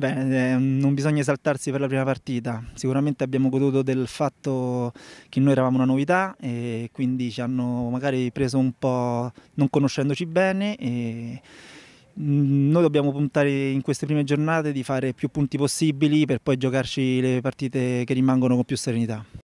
Beh, ehm, non bisogna esaltarsi per la prima partita. Sicuramente abbiamo goduto del fatto che noi eravamo una novità e quindi ci hanno magari preso un po' non conoscendoci bene e mm, noi dobbiamo puntare in queste prime giornate di fare più punti possibili per poi giocarci le partite che rimangono con più serenità.